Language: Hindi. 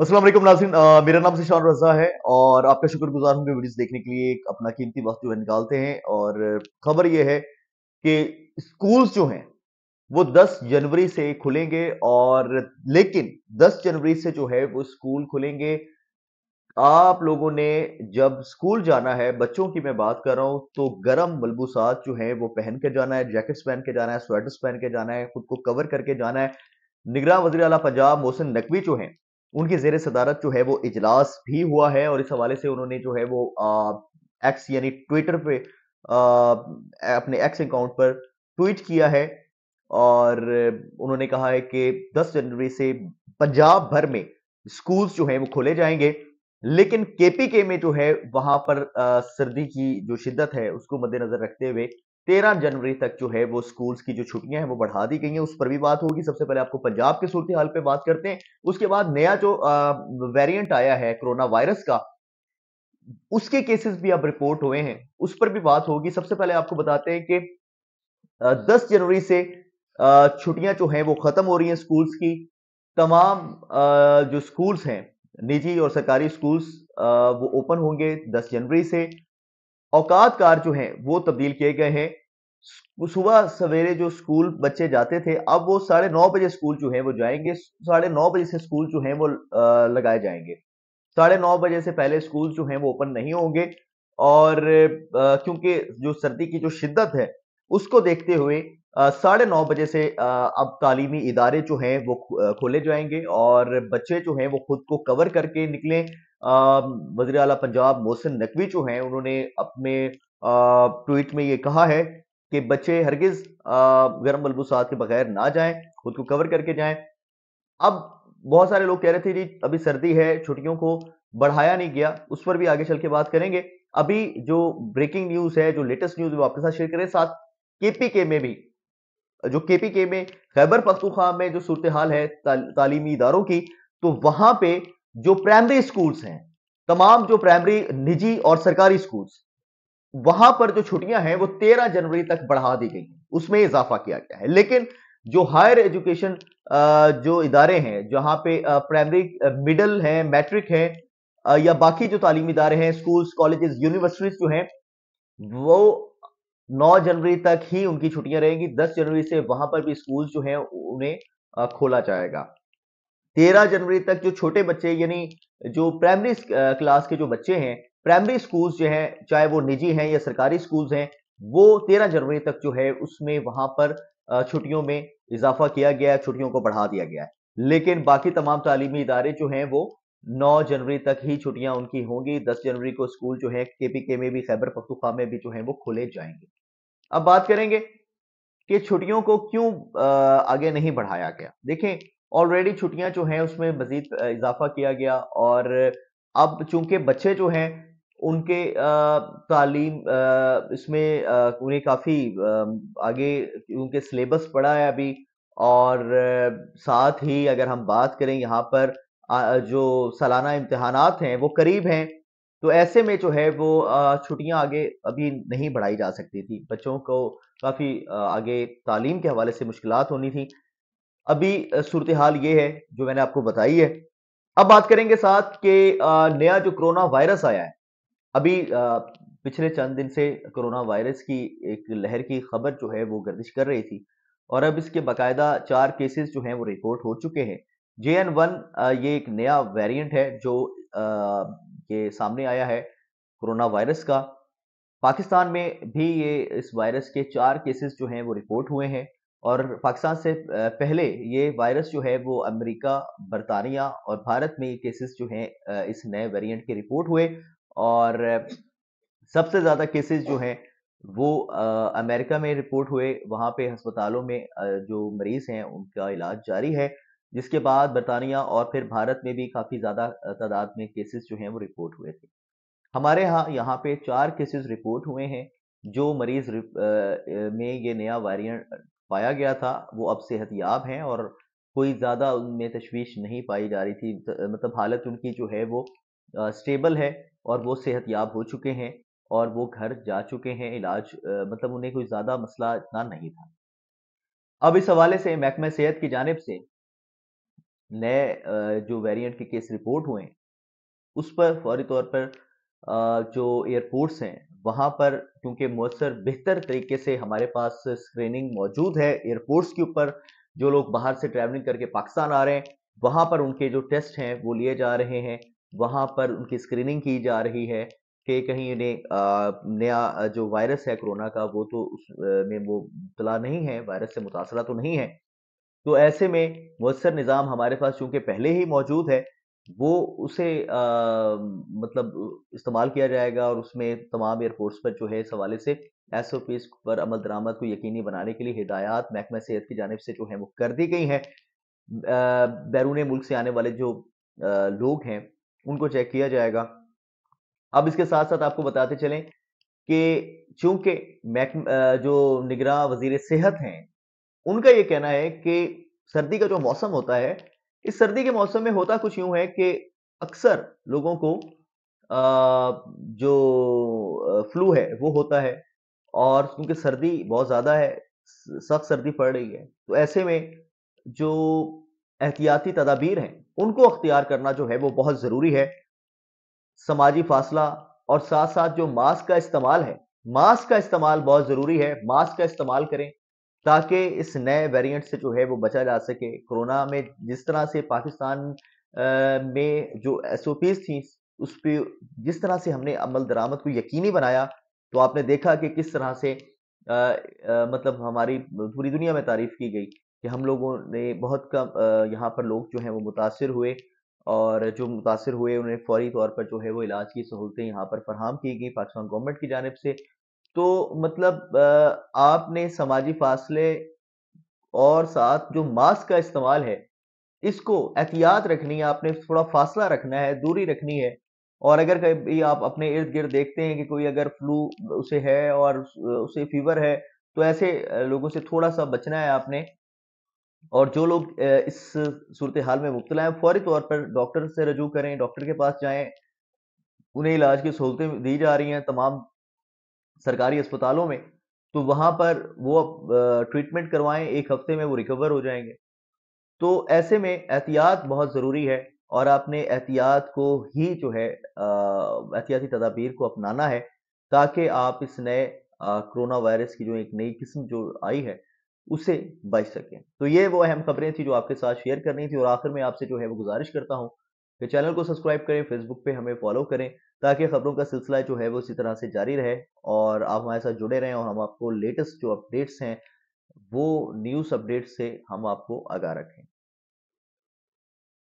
असलम नाजिन मेरा नाम शिशान रजा है और आपका शुक्रगुजार हूँ वीडियोस देखने के लिए अपना कीमती वक्त जो है निकालते हैं और खबर यह है कि स्कूल्स जो हैं वो 10 जनवरी से खुलेंगे और लेकिन 10 जनवरी से जो है वो स्कूल खुलेंगे आप लोगों ने जब स्कूल जाना है बच्चों की मैं बात कर रहा हूँ तो गर्म मलबूसात जो है वो पहन के जाना है जैकेट्स पहन के जाना है स्वेटर्स पहन के जाना है खुद को कवर करके जाना है निगरान वजी अला पंजाब मोहसिन नकवी जो है उनकी जेर सदारत जो है वो इजलास भी हुआ है और इस हवाले से उन्होंने जो है वो आ, एक्स यानी ट्विटर पे आ, अपने एक्स अकाउंट पर ट्वीट किया है और उन्होंने कहा है कि 10 जनवरी से पंजाब भर में स्कूल्स जो हैं वो खोले जाएंगे लेकिन केपीके में जो है वहां पर आ, सर्दी की जो शिद्दत है उसको मद्देनजर रखते हुए तेरह जनवरी तक जो है वो स्कूल्स की जो छुट्टियां हैं वो बढ़ा दी गई हैं उस पर भी बात होगी सबसे पहले आपको पंजाब के सूरत हाल पे बात करते हैं उसके बाद नया जो वेरिएंट आया है कोरोना वायरस का उसके केसेस भी अब रिपोर्ट हुए हैं उस पर भी बात होगी सबसे पहले आपको बताते हैं कि दस जनवरी से छुट्टियां जो हैं वो खत्म हो रही हैं स्कूल्स की तमाम जो स्कूल्स हैं निजी और सरकारी स्कूल्स वो ओपन होंगे दस जनवरी से औकात कार जो हैं वो तब्दील किए गए हैं वो सुबह सवेरे जो स्कूल बच्चे जाते थे अब वो साढ़े नौ बजे स्कूल जो है वो जाएंगे साढ़े नौ बजे से स्कूल जो है वो लगाए जाएंगे साढ़े नौ बजे से पहले स्कूल जो है वो ओपन नहीं होंगे और क्योंकि जो सर्दी की जो शिद्दत है उसको देखते हुए साढ़े नौ बजे से अब तालीमी इदारे जो हैं वो खोले जाएंगे और बच्चे जो हैं वो खुद को कवर करके निकले वजी अला पंजाब मोहसिन नकवी जो हैं उन्होंने अपने ट्वीट में ये कहा है कि बच्चे हरगिज गर्म मलबूसात के बगैर ना जाएं खुद को कवर करके जाएं अब बहुत सारे लोग कह रहे थे जी अभी सर्दी है छुट्टियों को बढ़ाया नहीं गया उस पर भी आगे चल के बात करेंगे अभी जो ब्रेकिंग न्यूज है जो लेटेस्ट न्यूज वो आपके साथ शेयर करें साथ केपीके में भी जो केपीके में खैबर पख्तूखा में जो सूरत हाल है ता, तालीमी इदारों की तो वहां पे जो प्राइमरी स्कूल्स हैं तमाम जो प्राइमरी निजी और सरकारी स्कूल्स वहां पर जो छुट्टियां हैं वो तेरह जनवरी तक बढ़ा दी गई उसमें इजाफा किया गया है लेकिन जो हायर एजुकेशन जो इदारे हैं जहां पे प्राइमरी मिडल है मैट्रिक है या बाकी जो तालीम इदारे हैं स्कूल्स कॉलेजेस यूनिवर्सिटीज जो हैं वो 9 जनवरी तक ही उनकी छुट्टियां रहेंगी 10 जनवरी से वहां पर भी स्कूल जो हैं उन्हें खोला जाएगा 13 जनवरी तक जो छोटे बच्चे यानी जो प्राइमरी क्लास के जो बच्चे हैं प्राइमरी स्कूल्स जो है चाहे वो निजी हैं या सरकारी स्कूल्स हैं वो तेरह जनवरी तक जो है उसमें वहां पर छुट्टियों में इजाफा किया गया है छुट्टियों को बढ़ा दिया गया है लेकिन बाकी तमाम तालीमी इदारे जो हैं वो 9 जनवरी तक ही छुट्टियां उनकी होंगी 10 जनवरी को स्कूल जो है केपीके में भी खैबर पखतुखा में भी जो है वो खोले जाएंगे अब बात करेंगे कि छुट्टियों को क्यों आगे नहीं बढ़ाया गया देखें ऑलरेडी छुट्टियां जो हैं उसमें मजीद इजाफा किया गया और अब चूंकि बच्चे जो हैं उनके तालीम इसमें उन्हें काफ़ी आगे उनके सिलेबस पढ़ा है अभी और साथ ही अगर हम बात करें यहाँ पर जो सालाना इम्तहानात हैं वो करीब हैं तो ऐसे में जो है वो छुट्टियाँ आगे अभी नहीं बढ़ाई जा सकती थी बच्चों को काफ़ी आगे तालीम के हवाले से मुश्किल होनी थी अभी सूरत हाल ये है जो मैंने आपको बताई है अब बात करेंगे साथ के नया जो कोरोना वायरस आया है अभी पिछले चंद दिन से कोरोना वायरस की एक लहर की खबर जो है वो गर्दिश कर रही थी और अब इसके बाकायदा चार केसेस जो हैं वो रिपोर्ट हो चुके हैं जे एन वन ये एक नया वेरिएंट है जो ये सामने आया है कोरोना वायरस का पाकिस्तान में भी ये इस वायरस के चार केसेस जो हैं वो रिपोर्ट हुए हैं और पाकिस्तान से पहले ये वायरस जो है वो अमेरिका बरतानिया और भारत में ये केसेस जो हैं इस नए वेरिएंट के रिपोर्ट हुए और सबसे ज़्यादा केसेस जो हैं वो आ, अमेरिका में रिपोर्ट हुए वहाँ पे अस्पतालों में आ, जो मरीज हैं उनका इलाज जारी है जिसके बाद बरतानिया और फिर भारत में भी काफ़ी ज़्यादा तादाद में केसेस जो हैं वो रिपोर्ट हुए थे हमारे यहाँ यहाँ पे चार केसेस रिपोर्ट हुए हैं जो मरीज आ, में ये नया वायरियंट पाया गया था वो अब याब हैं और कोई ज़्यादा उनमें तशवीश नहीं पाई जा रही थी मतलब हालत उनकी जो है वो स्टेबल है और वो सेहत याब हो चुके हैं और वो घर जा चुके हैं इलाज मतलब उन्हें कोई ज़्यादा मसला इतना नहीं था अब इस हवाले से महकमा सेहत की जानब से नए जो वेरिएंट के केस रिपोर्ट हुए उस पर फौरी तौर पर जो एयरपोर्ट्स हैं वहाँ पर क्योंकि मौसर बेहतर तरीके से हमारे पास स्क्रीनिंग मौजूद है एयरपोर्ट्स के ऊपर जो लोग बाहर से ट्रैवलिंग करके पाकिस्तान आ रहे हैं वहाँ पर उनके जो टेस्ट हैं वो लिए जा रहे हैं वहाँ पर उनकी स्क्रीनिंग की जा रही है कि कहीं उन्हें नया जो वायरस है कोरोना का वो तो उस में वो मुबला नहीं है वायरस से मुतासरा तो नहीं है तो ऐसे में मवसर निज़ाम हमारे पास चूँकि पहले ही मौजूद है वो उसे आ, मतलब इस्तेमाल किया जाएगा और उसमें तमाम एयरपोर्ट्स पर जो है इस हवाले से एस ओ पीज पर अमल दरामद को यकीनी बनाने के लिए हिदायत महकमा सेहत की जानब से जो है वो कर दी गई हैं बैरून मुल्क से आने वाले जो आ, लोग हैं उनको चेक किया जाएगा अब इसके साथ साथ आपको बताते चलें कि चूंकि जो निगरान वजीर सेहत हैं उनका ये कहना है कि सर्दी का जो मौसम होता है इस सर्दी के मौसम में होता कुछ यूं है कि अक्सर लोगों को जो फ्लू है वो होता है और क्योंकि सर्दी बहुत ज़्यादा है सख्त सर्दी पड़ रही है तो ऐसे में जो एहतियाती तदाबीर हैं उनको अख्तियार करना जो है वो बहुत ज़रूरी है समाजी फासला और साथ साथ जो मास्क का इस्तेमाल है मास्क का इस्तेमाल बहुत ज़रूरी है मास्क का इस्तेमाल करें ताकि इस नए वेरिएंट से जो है वो बचा जा सके कोरोना में जिस तरह से पाकिस्तान में जो एस थी उस पर जिस तरह से हमने अमल दरामद को यकीनी बनाया तो आपने देखा कि किस तरह से आ, आ, मतलब हमारी पूरी दुनिया में तारीफ की गई कि हम लोगों ने बहुत कम यहाँ पर लोग जो हैं वो मुतासर हुए और जो मुतासर हुए उन्हें फौरी तौर पर जो है वो इलाज की सहूलतें यहाँ पर फरहम की गई पाकिस्तान गवर्नमेंट की जानब से तो मतलब आपने समाजी फासले और साथ जो मास्क का इस्तेमाल है इसको एहतियात रखनी है आपने थोड़ा फासला रखना है दूरी रखनी है और अगर कभी आप अपने इर्द गिर्द देखते हैं कि कोई अगर फ्लू उसे है और उसे फीवर है तो ऐसे लोगों से थोड़ा सा बचना है आपने और जो लोग इस सूरत हाल में मुबतला हैं फौरी तौर पर डॉक्टर से रजू करें डॉक्टर के पास जाएं उन्हें इलाज की सहूलतें दी जा रही हैं तमाम सरकारी अस्पतालों में तो वहाँ पर वो ट्रीटमेंट करवाएं एक हफ्ते में वो रिकवर हो जाएंगे तो ऐसे में एहतियात बहुत ज़रूरी है और आपने एहतियात को ही जो है एहतियाती तदाबीर को अपनाना है ताकि आप इस नए कोरोना वायरस की जो एक नई किस्म जो आई है उससे बच सकें तो ये वो अहम खबरें थी जो आपके साथ शेयर करनी थी और आखिर में आपसे जो है वो गुजारिश करता हूँ कि चैनल को सब्सक्राइब करें फेसबुक पे हमें फॉलो करें ताकि खबरों का सिलसिला जो है वो इसी तरह से जारी रहे और आप हमारे साथ जुड़े रहें और हम आपको लेटेस्ट जो अपडेट्स हैं वो न्यूज़ अपडेट्स से हम आपको आगा रखें